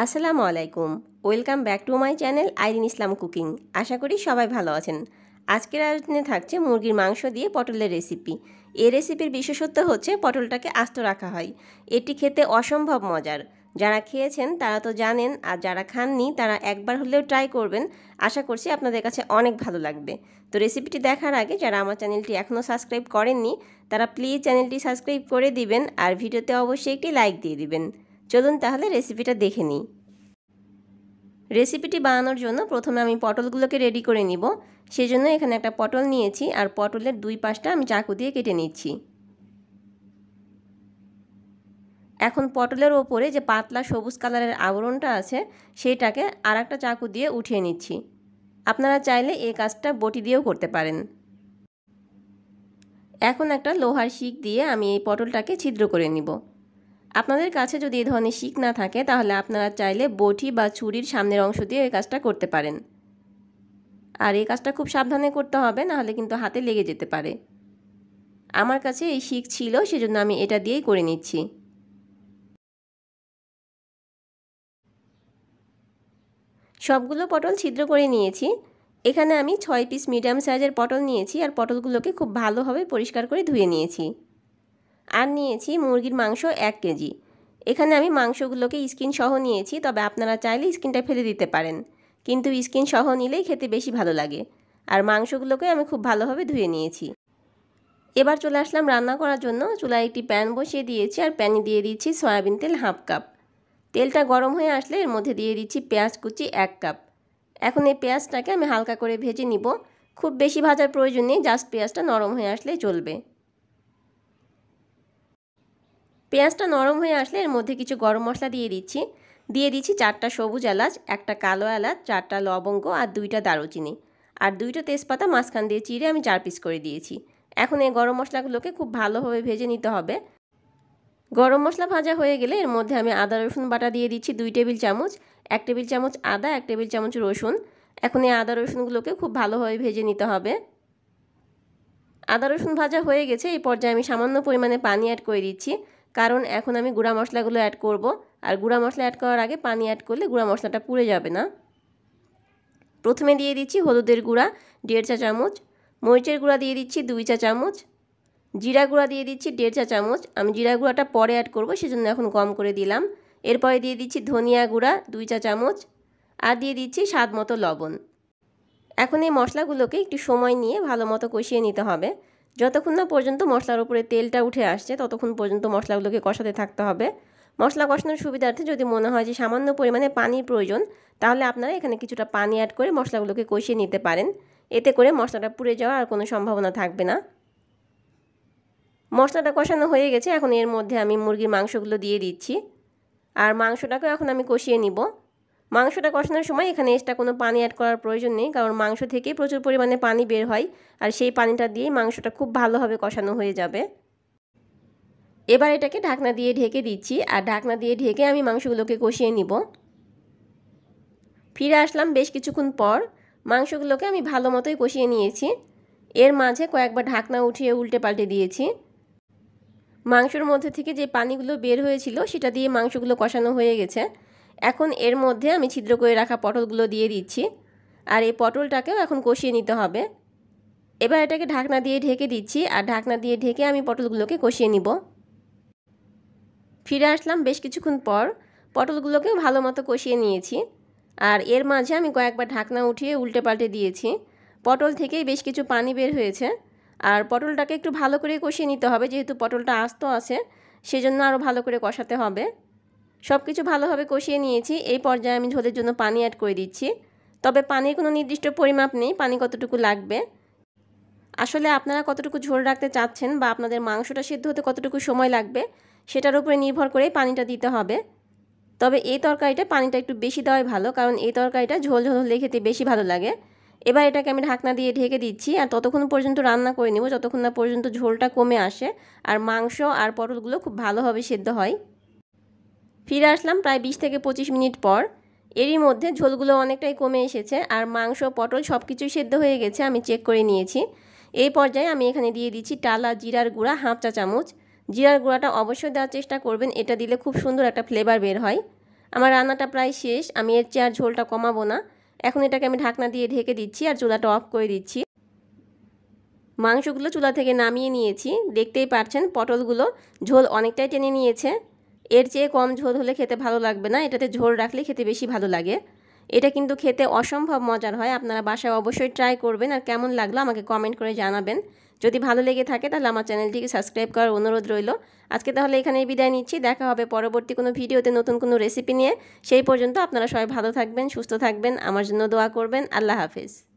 আসসালামু আলাইকুম welcome back to my channel Irin Islam cooking আশা করি সবাই ভালো আছেন আজকের আয়োজনে থাকছে মুরগির মাংস দিয়ে পটলের রেসিপি এই রেসিপির বিশেষত্ব হচ্ছে পটলটাকে আস্ত রাখা হয় এটি খেতে অসম্ভব মজার যারা খেয়েছেন তারা তো জানেন আর যারা খাননি তারা একবার হলেও ট্রাই করবেন আশা করছি আপনাদের কাছে অনেক ভালো লাগবে তো রেসিপিটি দেখার আগে যারা আমার চ্যানেলটি এখনও সাবস্ক্রাইব করেননি তারা প্লিজ চ্যানেলটি সাবস্ক্রাইব করে দিবেন আর ভিডিওতে অবশ্যই একটি লাইক দিয়ে দিবেন চলুন তাহলে রেসিপিটা দেখে নিই রেসিপিটি বানানোর জন্য প্রথমে আমি পটলগুলোকে রেডি করে নিব সেই জন্য এখানে একটা পটল নিয়েছি আর পটলের দুই পাশটা আমি চাকু দিয়ে কেটে নিচ্ছি এখন পটলের ওপরে যে পাতলা সবুজ কালারের আবরণটা আছে সেইটাকে আর একটা চাকু দিয়ে উঠিয়ে নিচ্ছি আপনারা চাইলে এই কাজটা বটি দিয়েও করতে পারেন এখন একটা লোহার শিক দিয়ে আমি এই পটলটাকে ছিদ্র করে নিব আপনাদের কাছে যদি এই ধরনের শিক না থাকে তাহলে আপনারা চাইলে বটি বা ছুরির সামনের অংশ দিয়ে এই কাজটা করতে পারেন আর এই কাজটা খুব সাবধানে করতে হবে নাহলে কিন্তু হাতে লেগে যেতে পারে আমার কাছে এই শিক ছিল সেজন্য আমি এটা দিয়েই করে নিচ্ছি সবগুলো পটল ছিদ্র করে নিয়েছি এখানে আমি ছয় পিস মিডিয়াম সাইজের পটল নিয়েছি আর পটলগুলোকে খুব ভালোভাবে পরিষ্কার করে ধুয়ে নিয়েছি আর নিয়েছি মুরগির মাংস এক কেজি এখানে আমি মাংসগুলোকে স্কিন সহ নিয়েছি তবে আপনারা চাইলে স্কিনটা ফেলে দিতে পারেন কিন্তু স্কিন সহ নিলেই খেতে বেশি ভালো লাগে আর মাংসগুলোকে আমি খুব ভালোভাবে ধুয়ে নিয়েছি এবার চলে আসলাম রান্না করার জন্য চুলায় একটি প্যান বসিয়ে দিয়েছি আর প্যানে দিয়ে দিচ্ছি সয়াবিন তেল হাফ কাপ তেলটা গরম হয়ে আসলে এর মধ্যে দিয়ে দিচ্ছি পেঁয়াজ কুচি এক কাপ এখন এই পেঁয়াজটাকে আমি হালকা করে ভেজে নিব খুব বেশি ভাজার প্রয়োজন নেই জাস্ট পেঁয়াজটা নরম হয়ে আসলে চলবে পেঁয়াজটা নরম হয়ে আসলে এর মধ্যে কিছু গরম মশলা দিয়ে দিচ্ছি দিয়ে দিচ্ছি চারটা সবুজ এলাচ একটা কালো এলাচ চারটা লবঙ্গ আর দুইটা দারুচিনি আর দুইটা তেজপাতা মাঝখান দিয়ে চিড়ে আমি চার পিস করে দিয়েছি এখন এই গরম মশলাগুলোকে খুব ভালোভাবে ভেজে নিতে হবে গরম মশলা ভাজা হয়ে গেলে এর মধ্যে আমি আদা রসুন বাটা দিয়ে দিচ্ছি দুই টেবিল চামচ এক টেবিল চামচ আদা এক টেবিল চামচ রসুন এখন এই আদা রসুনগুলোকে খুব ভালোভাবে ভেজে নিতে হবে আদা রসুন ভাজা হয়ে গেছে এই পর্যায়ে আমি সামান্য পরিমাণে পানি অ্যাড করে দিচ্ছি কারণ এখন আমি গুঁড়া মশলাগুলো অ্যাড করব আর গুঁড়া মশলা অ্যাড করার আগে পানি অ্যাড করলে গুঁড়া মশলাটা পুড়ে যাবে না প্রথমে দিয়ে দিচ্ছি হলুদের গুঁড়া দেড় চা চামচ মরিচের গুঁড়া দিয়ে দিচ্ছি দুই চা চামচ জিরা গুঁড়া দিয়ে দিচ্ছি দেড় চা চামচ আমি জিরা গুঁড়াটা পরে অ্যাড করব সেজন্য এখন কম করে দিলাম এরপরে দিয়ে দিচ্ছি ধনিয়া গুঁড়া দুই চা চামচ আর দিয়ে দিচ্ছি স্বাদ মতো লবণ এখন এই মশলাগুলোকে একটু সময় নিয়ে ভালো মতো কষিয়ে নিতে হবে যতক্ষণ না পর্যন্ত মশলার উপরে তেলটা উঠে আসছে ততক্ষণ পর্যন্ত মশলাগুলোকে কষাতে থাকতে হবে মশলা কষানোর সুবিধার্থে যদি মনে হয় যে সামান্য পরিমাণে পানির প্রয়োজন তাহলে আপনারা এখানে কিছুটা পানি অ্যাড করে মশলাগুলোকে কষিয়ে নিতে পারেন এতে করে মশলাটা পুড়ে যাওয়ার আর কোনো সম্ভাবনা থাকবে না মশলাটা কষানো হয়ে গেছে এখন এর মধ্যে আমি মুরগির মাংসগুলো দিয়ে দিচ্ছি আর মাংসটাকেও এখন আমি কষিয়ে নিব মাংসটা কষানোর সময় এখানে এক্সট্রা কোনো পানি অ্যাড করার প্রয়োজন নেই কারণ মাংস থেকে প্রচুর পরিমাণে পানি বের হয় আর সেই পানিটা দিয়ে মাংসটা খুব ভালোভাবে কষানো হয়ে যাবে এবার এটাকে ঢাকনা দিয়ে ঢেকে দিচ্ছি আর ঢাকনা দিয়ে ঢেকে আমি মাংসগুলোকে কষিয়ে নিব ফিরে আসলাম বেশ কিছুক্ষণ পর মাংসগুলোকে আমি ভালো মতোই কষিয়ে নিয়েছি এর মাঝে কয়েকবার ঢাকনা উঠিয়ে উল্টে পাল্টে দিয়েছি মাংসর মধ্যে থেকে যে পানিগুলো বের হয়েছিল সেটা দিয়ে মাংসগুলো কষানো হয়ে গেছে এখন এর মধ্যে আমি ছিদ্র করে রাখা পটলগুলো দিয়ে দিচ্ছি আর এই পটলটাকেও এখন কষিয়ে নিতে হবে এবার এটাকে ঢাকনা দিয়ে ঢেকে দিচ্ছি আর ঢাকনা দিয়ে ঢেকে আমি পটলগুলোকে কষিয়ে নিব ফিরে আসলাম বেশ কিছুক্ষণ পর পটলগুলোকেও ভালো মতো কষিয়ে নিয়েছি আর এর মাঝে আমি কয়েকবার ঢাকনা উঠিয়ে উল্টে পাল্টে দিয়েছি পটল থেকেই বেশ কিছু পানি বের হয়েছে আর পটলটাকে একটু ভালো করে কষিয়ে নিতে হবে যেহেতু পটলটা আস্ত আছে সেজন্য আরও ভালো করে কষাতে হবে সব কিছু ভালোভাবে কষিয়ে নিয়েছি এই পর্যায়ে আমি ঝোলের জন্য পানি অ্যাড করে দিচ্ছি তবে পানির কোনো নির্দিষ্ট পরিমাপ নেই পানি কতটুকু লাগবে আসলে আপনারা কতটুকু ঝোল রাখতে চাচ্ছেন বা আপনাদের মাংসটা সিদ্ধ হতে কতটুকু সময় লাগবে সেটার উপরে নির্ভর করে পানিটা দিতে হবে তবে এই তরকারিটা পানিটা একটু বেশি দেওয়াই ভালো কারণ এই তরকারিটা ঝোল ঝোল হলে খেতে বেশি ভালো লাগে এবার এটাকে আমি ঢাকনা দিয়ে ঢেকে দিচ্ছি আর ততক্ষণ পর্যন্ত রান্না করে নেব যতক্ষণ না পর্যন্ত ঝোলটা কমে আসে আর মাংস আর পটলগুলো খুব ভালোভাবে সেদ্ধ হয় ফিরে আসলাম প্রায় বিশ থেকে পঁচিশ মিনিট পর এরই মধ্যে ঝোলগুলো অনেকটাই কমে এসেছে আর মাংস পটল সব কিছুই সেদ্ধ হয়ে গেছে আমি চেক করে নিয়েছি এই পর্যায়ে আমি এখানে দিয়ে দিচ্ছি টালা জিরার গুঁড়া হাফ চা চামচ জিরার গুঁড়াটা অবশ্যই দেওয়ার চেষ্টা করবেন এটা দিলে খুব সুন্দর একটা ফ্লেভার বের হয় আমার রান্নাটা প্রায় শেষ আমি এর চেয়ে আর ঝোলটা কমাবো না এখন এটাকে আমি ঢাকনা দিয়ে ঢেকে দিচ্ছি আর চুলাটা অফ করে দিচ্ছি মাংসগুলো চুলা থেকে নামিয়ে নিয়েছি দেখতেই পারছেন পটলগুলো ঝোল অনেকটাই টেনে নিয়েছে এর চেয়ে কম ঝোল হলে খেতে ভালো লাগবে না এটাতে ঝোল রাখলে খেতে বেশি ভালো লাগে এটা কিন্তু খেতে অসম্ভব মজার হয় আপনারা বাসায় অবশ্যই ট্রাই করবেন আর কেমন লাগলো আমাকে কমেন্ট করে জানাবেন যদি ভালো লেগে থাকে তাহলে আমার চ্যানেলটিকে সাবস্ক্রাইব করার অনুরোধ রইল আজকে তাহলে এখানেই বিদায় নিচ্ছি দেখা হবে পরবর্তী কোনো ভিডিওতে নতুন কোনো রেসিপি নিয়ে সেই পর্যন্ত আপনারা সবাই ভালো থাকবেন সুস্থ থাকবেন আমার জন্য দোয়া করবেন আল্লাহ হাফিজ